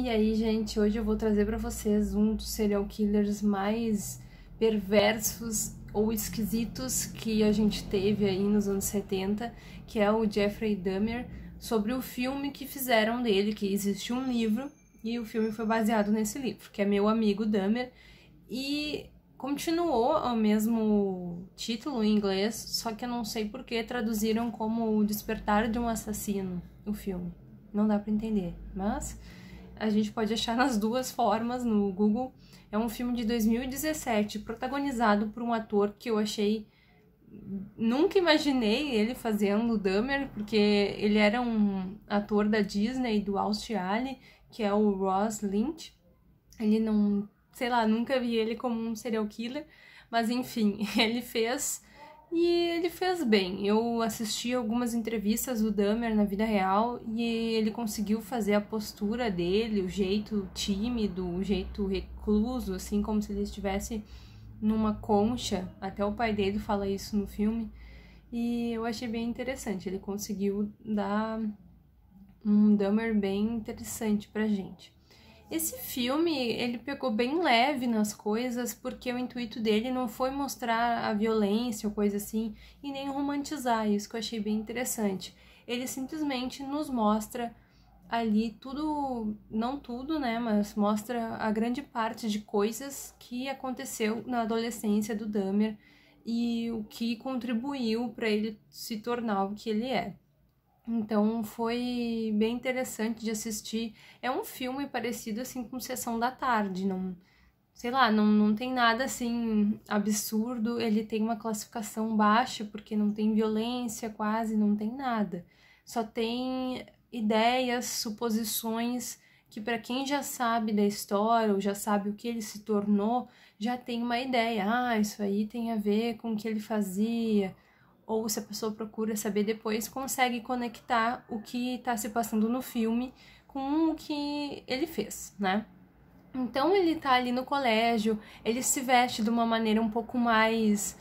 E aí, gente, hoje eu vou trazer para vocês um dos serial killers mais perversos ou esquisitos que a gente teve aí nos anos 70, que é o Jeffrey Dahmer, sobre o filme que fizeram dele, que existe um livro e o filme foi baseado nesse livro, que é Meu Amigo Dahmer, e continuou o mesmo título em inglês, só que eu não sei por que traduziram como O Despertar de um Assassino, o filme. Não dá para entender, mas a gente pode achar nas duas formas no Google. É um filme de 2017, protagonizado por um ator que eu achei. Nunca imaginei ele fazendo o porque ele era um ator da Disney, do Australian, que é o Ross Lynch. Ele não. Sei lá, nunca vi ele como um serial killer, mas enfim, ele fez e ele fez bem. Eu assisti algumas entrevistas do Dahmer na vida real e ele conseguiu fazer a postura dele, o jeito tímido, o jeito recluso, assim como se ele estivesse numa concha. Até o pai dele fala isso no filme. E eu achei bem interessante. Ele conseguiu dar um Dahmer bem interessante pra gente. Esse filme, ele pegou bem leve nas coisas, porque o intuito dele não foi mostrar a violência ou coisa assim, e nem romantizar, isso que eu achei bem interessante. Ele simplesmente nos mostra ali tudo, não tudo, né, mas mostra a grande parte de coisas que aconteceu na adolescência do Dahmer e o que contribuiu para ele se tornar o que ele é. Então foi bem interessante de assistir. É um filme parecido assim com Sessão da Tarde, não sei lá, não, não tem nada assim absurdo, ele tem uma classificação baixa porque não tem violência, quase não tem nada. Só tem ideias, suposições que para quem já sabe da história ou já sabe o que ele se tornou, já tem uma ideia. Ah, isso aí tem a ver com o que ele fazia ou se a pessoa procura saber depois, consegue conectar o que está se passando no filme com o que ele fez, né? Então ele tá ali no colégio, ele se veste de uma maneira um pouco mais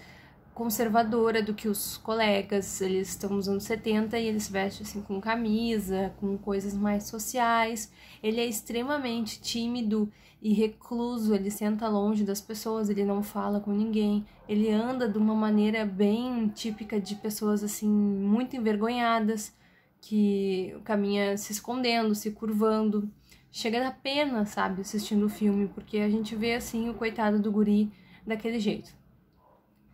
conservadora do que os colegas. Eles estão nos anos 70 e eles vestem assim com camisa, com coisas mais sociais. Ele é extremamente tímido e recluso, ele senta longe das pessoas, ele não fala com ninguém. Ele anda de uma maneira bem típica de pessoas assim muito envergonhadas que caminha se escondendo, se curvando. Chega da pena, sabe, assistindo o filme, porque a gente vê assim o coitado do guri daquele jeito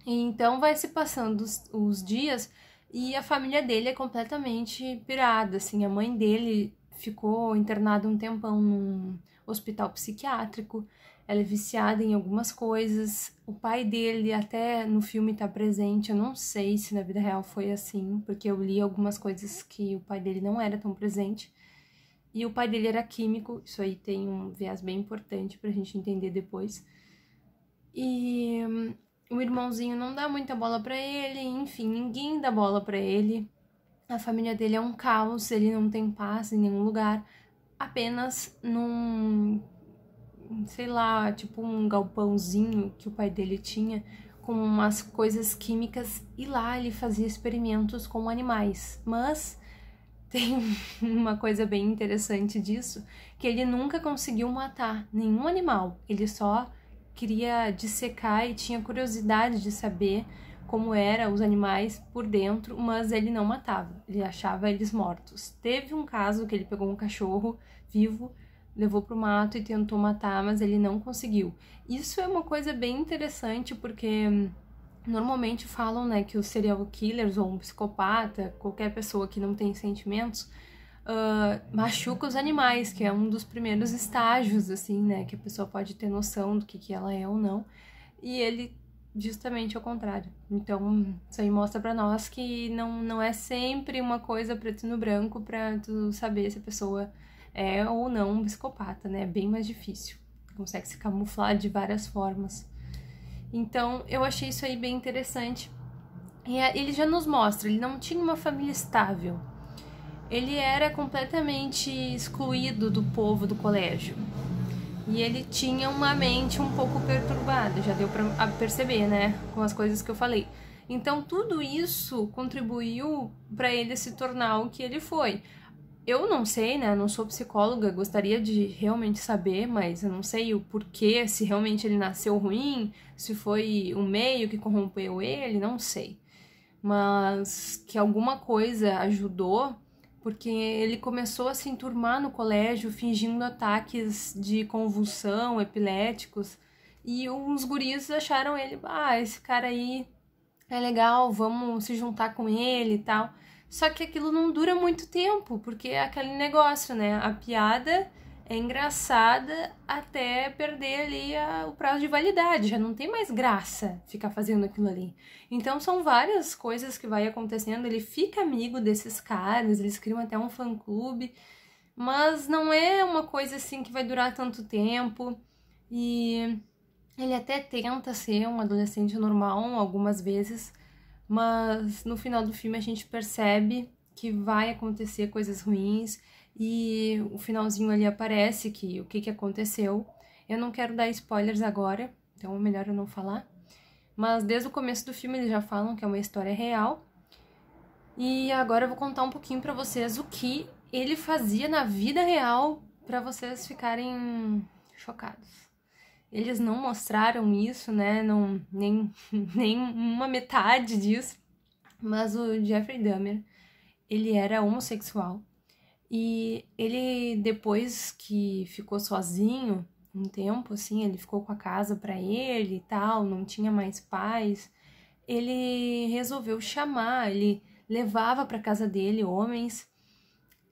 então vai se passando os, os dias e a família dele é completamente pirada, assim, a mãe dele ficou internada um tempão num hospital psiquiátrico, ela é viciada em algumas coisas, o pai dele até no filme está presente, eu não sei se na vida real foi assim, porque eu li algumas coisas que o pai dele não era tão presente, e o pai dele era químico, isso aí tem um viés bem importante para a gente entender depois, e hum, o irmãozinho não dá muita bola para ele, enfim, ninguém dá bola para ele. A família dele é um caos, ele não tem paz em nenhum lugar, apenas num sei lá, tipo um galpãozinho que o pai dele tinha com umas coisas químicas e lá ele fazia experimentos com animais. Mas tem uma coisa bem interessante disso, que ele nunca conseguiu matar nenhum animal, ele só queria dissecar e tinha curiosidade de saber como eram os animais por dentro, mas ele não matava, ele achava eles mortos. Teve um caso que ele pegou um cachorro vivo, levou para o mato e tentou matar, mas ele não conseguiu. Isso é uma coisa bem interessante porque hum, normalmente falam, né, que os serial killers ou um psicopata, qualquer pessoa que não tem sentimentos, uh, machuca os animais, que é um dos primeiros estágios, assim, né? Que a pessoa pode ter noção do que, que ela é ou não. E ele justamente ao contrário. Então, isso aí mostra para nós que não, não é sempre uma coisa preto no branco para tu saber se a pessoa é ou não um psicopata, né? É bem mais difícil. Consegue se camuflar de várias formas. Então, eu achei isso aí bem interessante. E eh, ele já nos mostra, ele não tinha uma família estável, ele era completamente excluído do povo do colégio. E ele tinha uma mente um pouco perturbada, já deu para perceber, né, com as coisas que eu falei. Então tudo isso contribuiu para ele se tornar o que ele foi. Eu não sei, né? Não sou psicóloga, gostaria de realmente saber, mas eu não sei o porquê, se realmente ele nasceu ruim, se foi o meio que corrompeu ele, não sei. Mas que alguma coisa ajudou porque ele começou a se enturmar no colégio fingindo ataques de convulsão, epiléticos, e uns guris acharam ele, ah, esse cara aí é legal, vamos se juntar com ele e tal. Só que aquilo não dura muito tempo, porque é aquele negócio, né? A piada é engraçada até perder ali a, o prazo de validade, já não tem mais graça ficar fazendo aquilo ali. Então são várias coisas que vai acontecendo, ele fica amigo desses caras, eles criam até um fã clube, mas não é uma coisa assim que vai durar tanto tempo e ele até tenta ser um adolescente normal algumas vezes, mas no final do filme a gente percebe que vai acontecer coisas ruins e o finalzinho ali aparece que o que, que aconteceu. Eu não quero dar spoilers agora, então é melhor eu não falar. Mas desde o começo do filme eles já falam que é uma história real. E agora eu vou contar um pouquinho para vocês o que ele fazia na vida real para vocês ficarem chocados. Eles não mostraram isso, né? Não, nem, nem uma metade disso. Mas o Jeffrey Dahmer, ele era homossexual e ele, depois que ficou sozinho, um tempo assim, ele ficou com a casa para ele e tal, não tinha mais pais. Ele resolveu chamar, ele levava para casa dele homens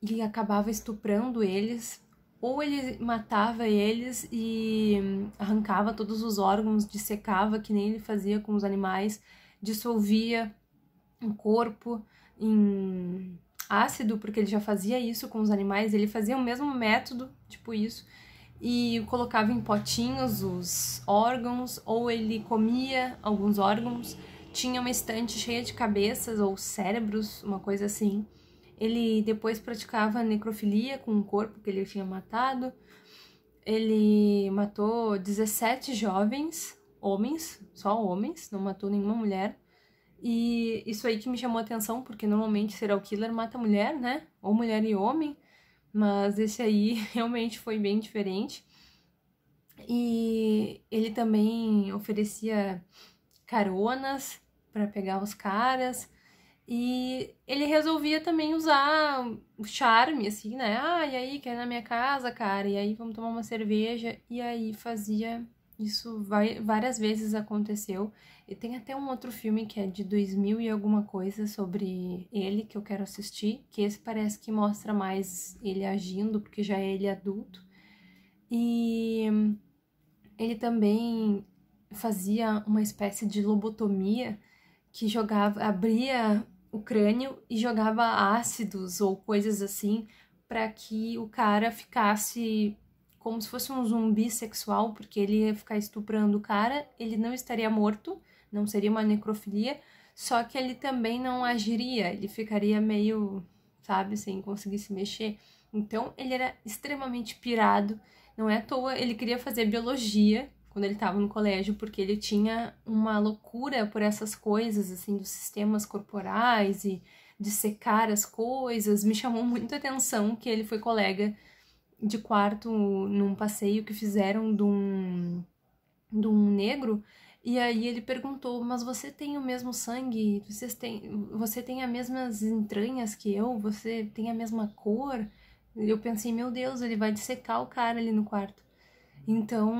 e acabava estuprando eles, ou ele matava eles e arrancava todos os órgãos, dissecava que nem ele fazia com os animais, dissolvia o corpo em ácido, porque ele já fazia isso com os animais, ele fazia o mesmo método, tipo isso, e colocava em potinhos os órgãos, ou ele comia alguns órgãos, tinha uma estante cheia de cabeças ou cérebros, uma coisa assim. Ele depois praticava necrofilia com o corpo que ele tinha matado. Ele matou 17 jovens, homens, só homens, não matou nenhuma mulher. E isso aí que me chamou a atenção, porque normalmente serial killer mata mulher, né? Ou mulher e homem, mas esse aí realmente foi bem diferente. E ele também oferecia caronas para pegar os caras. E ele resolvia também usar o charme, assim, né? Ah, e aí, quer ir na minha casa, cara? E aí, vamos tomar uma cerveja. E aí, fazia isso vai, várias vezes aconteceu. E tem até um outro filme que é de 2000 e alguma coisa sobre ele que eu quero assistir, que esse parece que mostra mais ele agindo, porque já é ele adulto. E ele também fazia uma espécie de lobotomia que jogava, abria o crânio e jogava ácidos ou coisas assim para que o cara ficasse como se fosse um zumbi sexual, porque ele ia ficar estuprando o cara, ele não estaria morto, não seria uma necrofilia, só que ele também não agiria, ele ficaria meio, sabe, sem conseguir se mexer. Então ele era extremamente pirado, não é à toa, ele queria fazer biologia quando ele estava no colégio, porque ele tinha uma loucura por essas coisas, assim, dos sistemas corporais e de secar as coisas. Me chamou muito a atenção que ele foi colega de quarto num passeio que fizeram de um, de um negro. E aí ele perguntou: Mas você tem o mesmo sangue? Vocês têm, você tem as mesmas entranhas que eu? Você tem a mesma cor? Eu pensei: Meu Deus, ele vai dissecar o cara ali no quarto. Então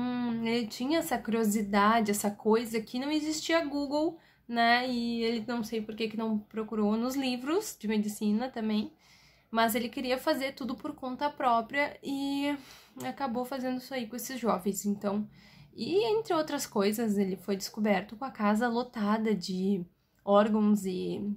ele tinha essa curiosidade, essa coisa que não existia Google, né? E ele não sei por que, que não procurou nos livros de medicina também mas ele queria fazer tudo por conta própria e acabou fazendo isso aí com esses jovens. Então, e entre outras coisas, ele foi descoberto com a casa lotada de órgãos e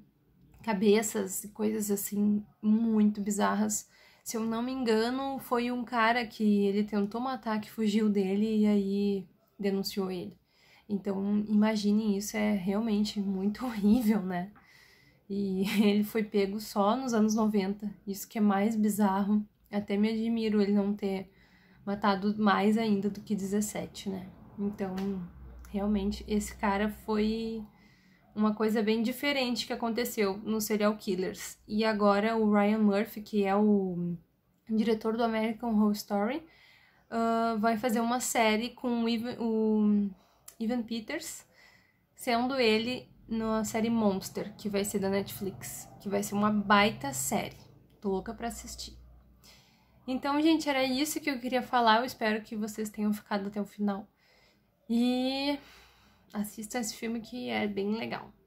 cabeças e coisas assim muito bizarras. Se eu não me engano, foi um cara que ele tentou matar, que fugiu dele e aí denunciou ele. Então, imaginem, isso é realmente muito horrível, né? E ele foi pego só nos anos 90. Isso que é mais bizarro. Até me admiro ele não ter matado mais ainda do que 17, né? Então, realmente, esse cara foi uma coisa bem diferente que aconteceu no serial killers. E agora o Ryan Murphy, que é o diretor do American Horror Story, uh, vai fazer uma série com o o Evan Peters, sendo ele na série Monster, que vai ser da Netflix, que vai ser uma baita série. Tô louca para assistir. Então, gente, era isso que eu queria falar. Eu espero que vocês tenham ficado até o final. E assistam esse filme que é bem legal.